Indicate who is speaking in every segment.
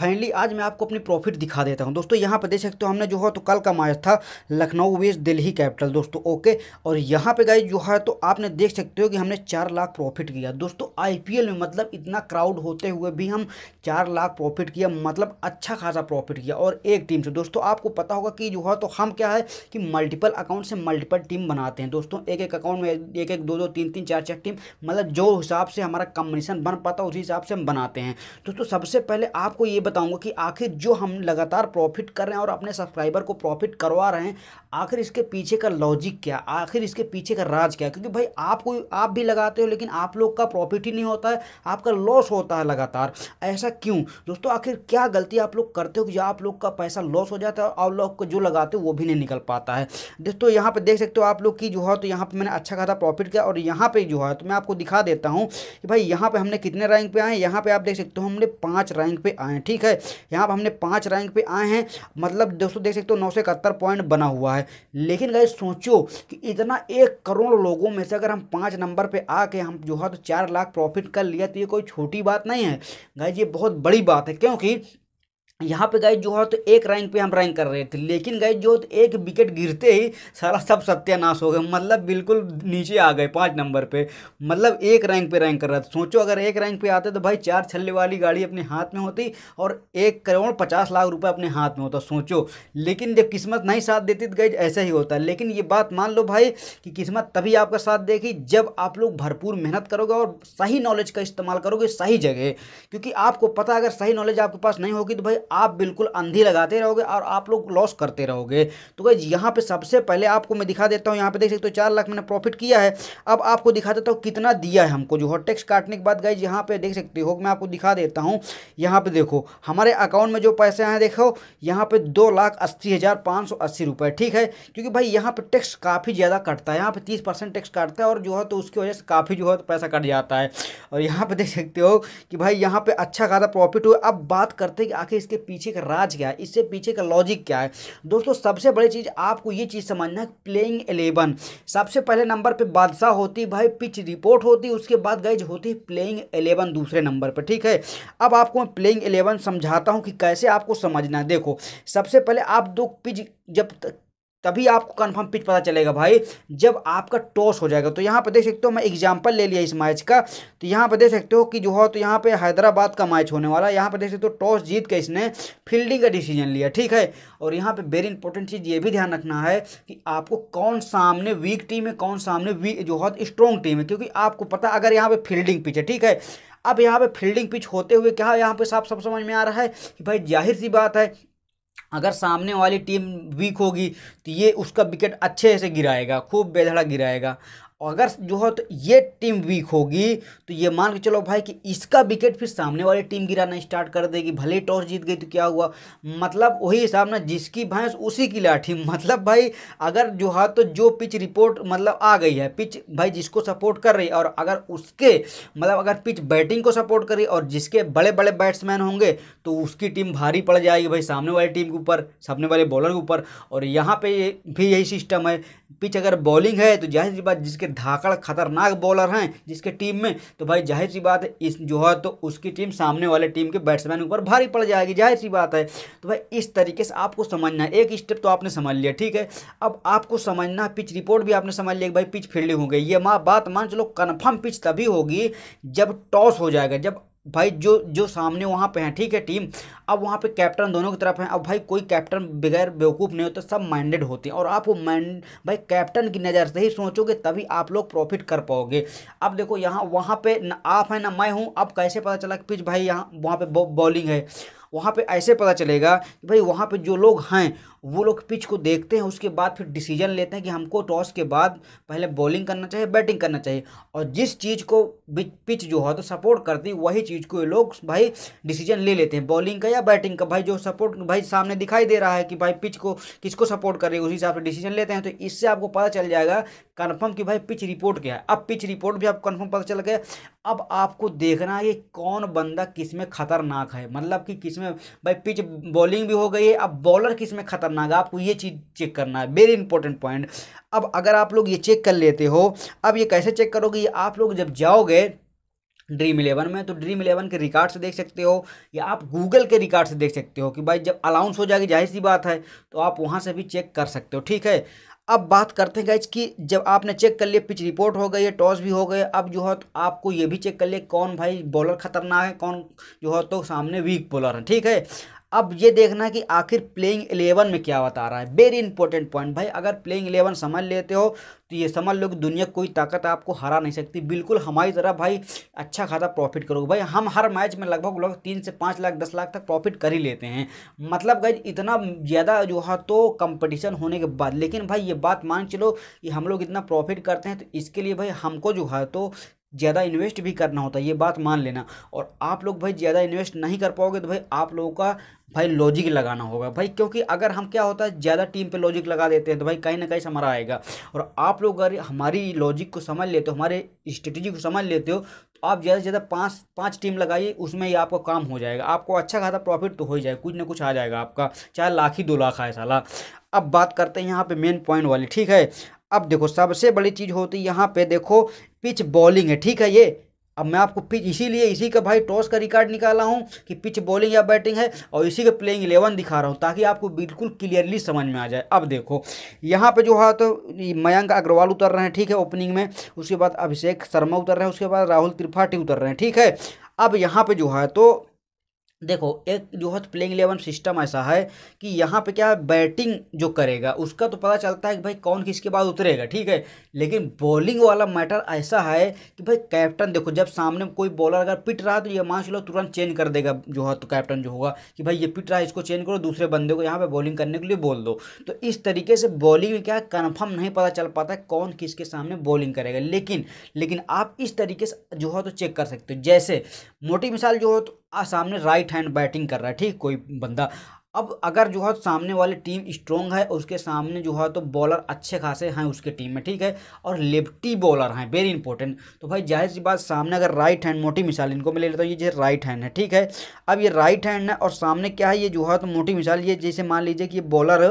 Speaker 1: finally आज मैं आपको अपनी प्रॉफिट दिखा देता हूँ दोस्तों यहाँ पर देख सकते हो हमने जो है तो कल का मैच था लखनऊ वेज दिल्ली कैपिटल दोस्तों ओके और यहाँ पे गए जो है तो आपने देख सकते हो कि हमने चार लाख प्रॉफिट किया दोस्तों आईपीएल में मतलब इतना क्राउड होते हुए भी हम चार लाख प्रॉफिट किया मतलब अच्छा खासा प्रॉफिट किया और एक टीम से दोस्तों आपको पता होगा कि जो है तो हम क्या है कि मल्टीपल अकाउंट से मल्टीपल टीम बनाते हैं दोस्तों एक एक अकाउंट में एक एक दो दो तीन तीन चार चार टीम मतलब जो हिसाब से हमारा कम्बिनेशन बन पाता उसी हिसाब से हम बनाते हैं दोस्तों सबसे पहले आपको ये बताऊंगा कि आखिर जो हम लगातार प्रॉफिट कर रहे हैं और अपने सब्सक्राइबर को प्रॉफिट करवा रहे हैं आखिर इसके पीछे का लॉजिक क्या आखिर इसके पीछे का राज क्या क्योंकि भाई कोई आप भी लगाते हो लेकिन आप लोग का प्रॉफिट ही नहीं होता है आपका लॉस होता है लगातार ऐसा क्यों दोस्तों आखिर क्या गलती आप लोग करते हो कि आप लोग का पैसा लॉस हो जाता है और लोग को जो लगाते हो वो भी नहीं निकल पाता है दोस्तों यहाँ पर देख सकते हो आप लोग की जो है तो यहाँ पर मैंने अच्छा खासा प्रॉफिट किया और यहाँ पर जो है तो मैं आपको दिखा देता हूँ कि भाई यहाँ पर हमने कितने रैंक पे आए यहाँ पर आप देख सकते हो हमने पाँच रैंक पे आए ठीक ठीक है यहाँ पर हमने पाँच रैंक पे आए हैं मतलब दोस्तों देख सकते हो नौ सौ इकहत्तर पॉइंट बना हुआ है लेकिन गए सोचो कि इतना एक करोड़ लोगों में से अगर हम पाँच नंबर पर आके हम जो है तो चार लाख प्रॉफिट कर लिया तो ये कोई छोटी बात नहीं है गाइज ये बहुत बड़ी बात है क्योंकि यहाँ पे गए जो है तो एक रैंक पे हम रैंक कर रहे थे लेकिन गए जो तो एक विकेट गिरते ही सारा सब सत्यानाश हो गया मतलब बिल्कुल नीचे आ गए पाँच नंबर पे मतलब एक रैंक पे रैंक कर रहा था सोचो अगर एक रैंक पे आते तो भाई चार छल्ले वाली गाड़ी अपने हाथ में होती और एक करोड़ पचास लाख रुपये अपने हाथ में होता सोचो लेकिन जब किस्मत नहीं साथ देती तो गई ऐसा ही होता लेकिन ये बात मान लो भाई कि किस्मत तभी आपका साथ देगी जब आप लोग भरपूर मेहनत करोगे और सही नॉलेज का इस्तेमाल करोगे सही जगह क्योंकि आपको पता अगर सही नॉलेज आपके पास नहीं होगी तो भाई आप बिल्कुल अंधी लगाते रहोगे और आप लोग लॉस करते रहोगे तो गई यहाँ पर सबसे पहले आपको मैं दिखा देता हूँ यहाँ पर देख सकते हो चार लाख मैंने प्रॉफिट किया है अब आपको दिखा देता हूँ कितना दिया है हमको जो हॉट टैक्स काटने के बाद गई यहाँ पर देख सकते हो मैं आपको दिखा देता हूँ यहाँ पर देखो हमारे अकाउंट में जो पैसे आए देखो यहाँ पर दो लाख अस्सी हज़ार पाँच सौ अस्सी रुपये ठीक है क्योंकि भाई यहाँ पर टैक्स काफ़ी ज़्यादा कटता है यहाँ पर तीस परसेंट टैक्स काटता है और जो है तो उसकी वजह से काफ़ी जो है तो पैसा कट जाता है और यहाँ पर देख सकते हो कि भाई यहाँ पर अच्छा खासा प्रॉफिट हुआ अब बात करते हैं कि आखिर इसके पीछे का राज क्या है इससे पीछे का लॉजिक क्या है दोस्तों सबसे बड़ी चीज़ आपको ये चीज़ समझना है प्लेइंग एलेवन सबसे पहले नंबर पर बादशाह होती भाई पिच रिपोर्ट होती उसके बाद गैज होती प्लेइंग एलेवन दूसरे नंबर पर ठीक है अब आपको मैं प्लेइंग एलेवन समझाता हूँ कि कैसे आपको समझना है देखो सबसे पहले आप दो पिच जब तभी आपको कन्फर्म पिच पता चलेगा भाई जब आपका टॉस हो जाएगा तो यहाँ पर देख सकते हो मैं एग्जाम्पल ले लिया इस मैच का तो यहाँ पर देख सकते हो कि जो हो तो यहाँ पे हैदराबाद का मैच होने वाला है यहाँ पर देख सकते हो टॉस जीत के इसने फील्डिंग का डिसीजन लिया ठीक है और यहाँ पर वेरी इंपॉर्टेंट चीज़ ये भी ध्यान रखना है कि आपको कौन सामने वीक टीम है कौन सामने वीक जो हो स्ट्रॉन्ग टीम है क्योंकि आपको पता अगर यहाँ पर फील्डिंग पिच है ठीक है अब यहाँ पे फील्डिंग पिच होते हुए क्या यहाँ पे साफ सब समझ में आ रहा है कि भाई जाहिर सी बात है अगर सामने वाली टीम वीक होगी तो ये उसका विकेट अच्छे से गिराएगा खूब बेधड़ा गिराएगा और अगर जो है तो ये टीम वीक होगी तो ये मान के चलो भाई कि इसका विकेट फिर सामने वाली टीम गिराना स्टार्ट कर देगी भले ही टॉस जीत गई तो क्या हुआ मतलब वही हिसाब ना जिसकी भैंस उसी की लाठी मतलब भाई अगर जो है तो जो पिच रिपोर्ट मतलब आ गई है पिच भाई जिसको सपोर्ट कर रही है और अगर उसके मतलब अगर पिच बैटिंग को सपोर्ट कर रही और जिसके बड़े बड़े बैट्समैन होंगे तो उसकी टीम भारी पड़ जाएगी भाई सामने वाली टीम के ऊपर सामने वाले बॉलर के ऊपर और यहाँ पर भी यही सिस्टम है पिच अगर बॉलिंग है तो जाहिर बात जिसके धाकड़ खतरनाक बॉलर हैं जिसके टीम में तो भाई जाहिर सी बात है इस जो है तो उसकी टीम सामने वाले टीम के बैट्समैन ऊपर भारी पड़ जाएगी जाहिर सी बात है तो भाई इस तरीके से आपको समझना है एक स्टेप तो आपने समझ लिया ठीक है अब आपको समझना पिच रिपोर्ट भी आपने समझ लिया भाई पिच फील्डिंग हो गई ये माँ बात मान चलो कन्फर्म पिच तभी होगी जब टॉस हो जाएगा जब भाई जो जो सामने वहाँ पे हैं ठीक है टीम अब वहाँ पे कैप्टन दोनों की तरफ हैं अब भाई कोई कैप्टन बगैर बेवकूफ़ नहीं होता तो सब माइंडेड होते हैं और आप वो माइंड भाई कैप्टन की नज़र से ही सोचोगे तभी आप लोग प्रॉफिट कर पाओगे अब देखो यहाँ वहाँ पे ना आप हैं ना मैं हूँ अब कैसे पता चला कि पिच भाई यहाँ वहाँ पर बॉलिंग है वहाँ पर ऐसे पता चलेगा कि भाई वहाँ पर जो लोग हैं वो लोग पिच को देखते हैं उसके बाद फिर डिसीजन लेते हैं कि हमको टॉस के बाद पहले बॉलिंग करना चाहिए बैटिंग करना चाहिए और जिस चीज़ को पिच जो है तो सपोर्ट करती वही चीज़ को ये लोग भाई डिसीजन ले लेते हैं बॉलिंग का या बैटिंग का भाई जो सपोर्ट भाई सामने दिखाई दे रहा है कि भाई पिच को किसको सपोर्ट कर रही है उसी हिसाब से डिसीजन लेते हैं तो इससे आपको पता चल जाएगा कन्फर्म कि भाई पिच रिपोर्ट क्या है अब पिच रिपोर्ट भी आपको कन्फर्म पता चल गया अब आपको देखना है कि कौन बंदा किस में खतरनाक है मतलब कि किस में भाई पिच बॉलिंग भी हो गई है अब बॉलर किस में खतरनाक करना है आपको ये चीज़ चेक करना है वेरी इंपॉर्टेंट पॉइंट अब अगर आप लोग ये चेक कर लेते हो अब ये कैसे चेक करोगे आप लोग जब जाओगे ड्रीम इलेवन में तो ड्रीम इलेवन के रिकार्ड से देख सकते हो या आप गूगल के रिकार्ड से देख सकते हो कि भाई जब अलाउंस हो जाएगी जाहिर सी बात है तो आप वहाँ से भी चेक कर सकते हो ठीक है अब बात करते हैं गाइज कि जब आपने चेक कर लिया पिच रिपोर्ट हो गई है टॉस भी हो गए अब जो है तो आपको ये भी चेक कर लिया कौन भाई बॉलर खतरनाक है कौन जो है तो सामने वीक बॉलर है ठीक है अब ये देखना कि आखिर प्लेइंग एलेवन में क्या बता रहा है वेरी इंपॉर्टेंट पॉइंट भाई अगर प्लेइंग एलेवन समझ लेते हो तो ये समझ लो कि दुनिया कोई ताकत आपको हरा नहीं सकती बिल्कुल हमारी तरह भाई अच्छा खासा प्रॉफिट करोगे भाई हम हर मैच में लगभग लगभग तीन से पाँच लाख दस लाख तक प्रॉफिट कर ही लेते हैं मतलब भाई इतना ज़्यादा जो है तो कंपटीशन होने के बाद लेकिन भाई ये बात मान चलो कि हम लोग इतना प्रॉफिट करते हैं तो इसके लिए भाई हमको जो है तो ज़्यादा इन्वेस्ट भी करना होता है ये बात मान लेना और आप लोग भाई ज़्यादा इन्वेस्ट नहीं कर पाओगे तो भाई आप लोगों का भाई लॉजिक लगाना होगा भाई क्योंकि अगर हम क्या होता है ज़्यादा टीम पे लॉजिक लगा देते हैं तो भाई कहीं ना कहीं हमारा आएगा और आप लोग अगर हमारी लॉजिक को समझ लेते हो हमारे स्ट्रेटेजी को समझ लेते हो तो आप ज़्यादा से ज़्यादा पाँच पाँच टीम लगाइए उसमें ही आपका काम हो जाएगा आपको अच्छा खासा प्रॉफिट तो हो ही जाएगा कुछ ना कुछ आ जाएगा आपका चाहे लाख ही दो लाख आए साला अब बात करते हैं यहाँ पे मेन पॉइंट वाली ठीक है अब देखो सबसे बड़ी चीज़ होती है यहाँ पे देखो पिच बॉलिंग है ठीक है ये अब मैं आपको पिच इसीलिए इसी का भाई टॉस का रिकॉर्ड निकाला हूँ कि पिच बॉलिंग या बैटिंग है और इसी का प्लेइंग इलेवन दिखा रहा हूँ ताकि आपको बिल्कुल क्लियरली समझ में आ जाए अब देखो यहाँ पे जो है तो मयंक अग्रवाल उतर रहे हैं ठीक है ओपनिंग में उसके बाद अभिषेक शर्मा उतर रहे हैं उसके बाद राहुल त्रिपाठी उतर रहे हैं ठीक है अब यहाँ पर जो है तो देखो एक जो है प्लेइंग इलेवन सिस्टम ऐसा है कि यहाँ पे क्या है बैटिंग जो करेगा उसका तो पता चलता है कि भाई कौन किसके बाद उतरेगा ठीक है लेकिन बॉलिंग वाला मैटर ऐसा है कि भाई कैप्टन देखो जब सामने कोई बॉलर अगर पिट रहा है तो ये मान चलो तुरंत चेंज कर देगा जो है तो कैप्टन जो होगा कि भाई ये पिट रहा है इसको चेंज करो दूसरे बंदे को यहाँ पर बॉलिंग करने के लिए बोल दो तो इस तरीके से बॉलिंग में क्या है कन्फर्म नहीं पता चल पाता है कौन किसके सामने बॉलिंग करेगा लेकिन लेकिन आप इस तरीके से जो है तो चेक कर सकते हो जैसे मोटी मिसाल जो हो तो सामने राइट हैंड बैटिंग कर रहा है ठीक कोई बंदा अब अगर जो है सामने वाली टीम स्ट्रॉन्ग है उसके सामने जो है तो बॉलर अच्छे खासे हैं उसके टीम में ठीक है और लेफ्टी बॉलर हैं वेरी इंपॉर्टेंट तो भाई जाहिर सी बात सामने अगर राइट हैंड मोटी मिसाल इनको मैं ले लेता हूँ ये जो राइट हैंड है ठीक है अब ये राइट हैंड है और सामने क्या है ये जो है तो मोटी मिसाल ये जैसे मान लीजिए कि ये बॉलर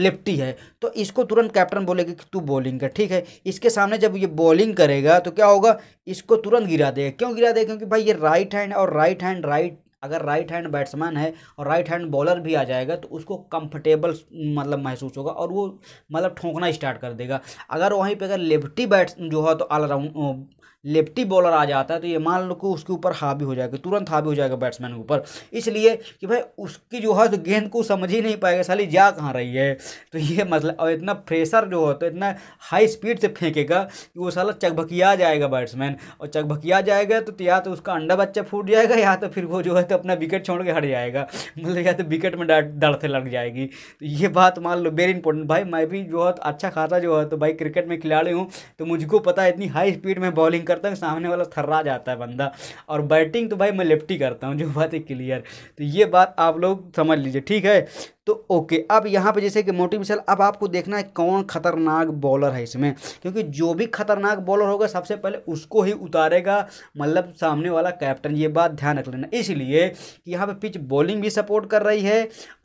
Speaker 1: लेफ्टी है तो इसको तुरंत कैप्टन बोलेगा कि तू बॉलिंग कर ठीक है इसके सामने जब ये बॉलिंग करेगा तो क्या होगा इसको तुरंत गिरा देगा क्यों गिरा देगा क्योंकि भाई ये राइट हैंड और राइट हैंड राइट अगर राइट हैंड बैट्समैन है और राइट हैंड बॉलर भी आ जाएगा तो उसको कंफर्टेबल मतलब महसूस होगा और वो मतलब ठोंकना स्टार्ट कर देगा अगर वहीं पर अगर लेफ्टी बैट्स जो है तो ऑलराउंड लेफ्टी बॉलर आ जाता है तो ये मान लो कि उसके ऊपर हावी हो जाएगा तुरंत हावी हो जाएगा बैट्समैन के ऊपर इसलिए कि भाई उसकी जो है तो गेंद को समझ ही नहीं पाएगा साली जा कहाँ रही है तो ये मसला मतलब, और इतना प्रेशर जो होता है इतना हाई स्पीड से फेंकेगा कि वो साला चकभकिया जाएगा बैट्समैन और चकभकिया जाएगा तो या तो उसका अंडा बच्चा फूट जाएगा या तो फिर वो जो है तो अपना विकेट छोड़ के हट जाएगा मतलब या तो विकेट में डड़ते लग जाएगी तो ये बात मान लो वेरी इंपॉर्टेंट भाई मैं भी जो है तो अच्छा खासा जो है तो भाई क्रिकेट में खिलाड़ी हूँ तो मुझको पता है इतनी हाई स्पीड में बॉलिंग करता हूँ सामने वाला थर्रा जाता है बंदा और बैटिंग तो भाई मैं लेफ्टी करता हूँ जो बात है क्लियर तो ये बात आप लोग समझ लीजिए ठीक है तो ओके अब यहाँ पे जैसे कि मोटी मिसल अब आपको देखना है कौन खतरनाक बॉलर है इसमें क्योंकि जो भी खतरनाक बॉलर होगा सबसे पहले उसको ही उतारेगा मतलब सामने वाला कैप्टन ये बात ध्यान रख लेना इसलिए कि यहाँ पे पिच बॉलिंग भी सपोर्ट कर रही है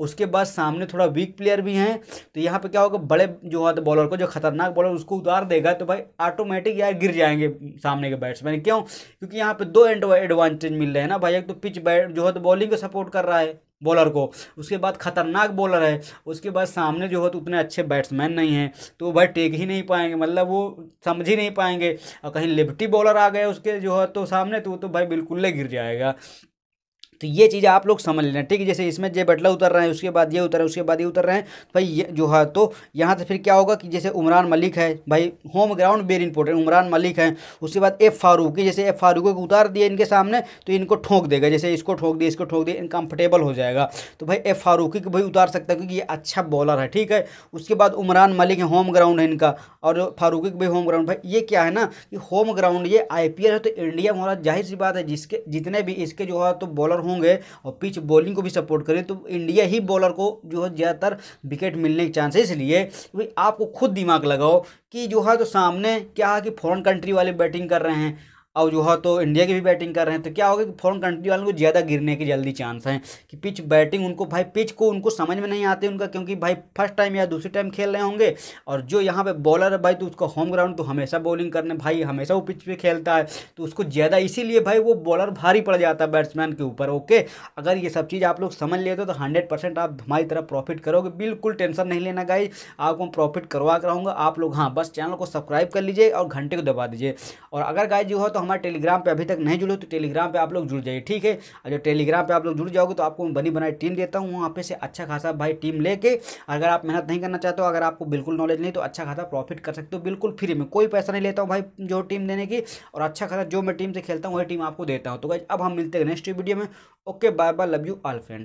Speaker 1: उसके बाद सामने थोड़ा वीक प्लेयर भी हैं तो यहाँ पर क्या होगा बड़े जो होता बॉलर को जो खतरनाक बॉलर उसको उतार देगा तो भाई ऑटोमेटिक यार गिर जाएंगे सामने सामने के बैट्समैन क्यों क्योंकि यहाँ पे दो एडवांटेज मिल रहे हैं ना भाई एक तो पिच बैट जो है तो बॉलिंग को सपोर्ट कर रहा है बॉलर को उसके बाद खतरनाक बॉलर है उसके बाद सामने जो है तो उतने अच्छे बैट्समैन नहीं हैं तो वो भाई टेक ही नहीं पाएंगे मतलब वो समझ ही नहीं पाएंगे और कहीं लेफ्टी बॉलर आ गए उसके जो है तो सामने तो वो तो भाई बिल्कुल ले गिर जाएगा तो ये चीज़ आप लोग समझ लेना ठीक है जैसे इसमें जे बटला उतर रहे हैं उसके बाद ये उतर रहे हैं उसके बाद ये उतर रहे हैं तो भाई ये जो है तो यहाँ से फिर क्या होगा कि जैसे उमरान मलिक है भाई home ground very important Umran Malik है उसके बाद एफ फारूकी जैसे एफ फारूकी को उतार दिया इनके सामने तो इनको ठोंक देगा जैसे इसको ठोक दिया इसको ठोक दिया इनकम्फर्टेबल हो जाएगा तो भाई एफ फारूकी को भाई उतार सकता है क्योंकि ये अच्छा बॉलर है ठीक है उसके बाद उमरान मलिक है होम ग्राउंड है इनका और फारूकी को भाई होम ग्राउंड भाई ये क्या है ना कि होम ग्राउंड ये आई है तो इंडिया में जाहिर सी बात है जिसके जितने भी इसके जो है तो बॉलर होंगे और पिच बॉलिंग को भी सपोर्ट करें तो इंडिया ही बॉलर को जो है ज़्यादातर विकेट मिलने के चांसेस इसलिए आपको खुद दिमाग लगाओ कि जो है तो सामने क्या है कि फॉरन कंट्री वाले बैटिंग कर रहे हैं और जो है तो इंडिया की भी बैटिंग कर रहे हैं तो क्या होगा कि फॉरन कंट्री वालों को ज़्यादा गिरने के जल्दी चांस हैं कि पिच बैटिंग उनको भाई पिच को उनको समझ में नहीं आती उनका क्योंकि भाई फर्स्ट टाइम या दूसरी टाइम खेल रहे होंगे और जो यहाँ पे बॉलर है भाई तो उसका होम ग्राउंड तो हमेशा बॉलिंग करने भाई हमेशा वो पिच पर खेलता है तो उसको ज़्यादा इसीलिए भाई वो बॉलर भारी पड़ जाता है बैट्समैन के ऊपर ओके अगर ये सब चीज़ आप लोग समझ लेते हो तो हंड्रेड आप हमारी तरफ प्रॉफिट करोगे बिल्कुल टेंशन नहीं लेना गाई आपको प्रॉफिट करवा कर आप लोग हाँ बस चैनल को सब्सक्राइब कर लीजिए और घंटे को दबा दीजिए और अगर गाय जो हो तो हमारे टेलीग्राम पे अभी तक नहीं जुड़े तो टेलीग्राम पे आप लोग जुड़ जाइए ठीक है और जो टेलीग्राम पे आप लोग जुड़ जाओगे तो आपको बनी बनाई टीम देता हूँ वहाँ पे से अच्छा खासा भाई टीम लेके अगर आप मेहनत नहीं करना चाहते हो अगर आपको बिल्कुल नॉलेज नहीं तो अच्छा खासा प्रॉफिट कर सकते हो बिल्कुल फ्री में कोई पैसा नहीं लेता हूँ भाई जो टीम देने की और अच्छा खासा जो मैं टीम से खेलता हूँ वही टीम आपको देता हूँ तो भाई अब हम मिलते हैं नेक्स्ट वीडियो में okay bye bye love you all friend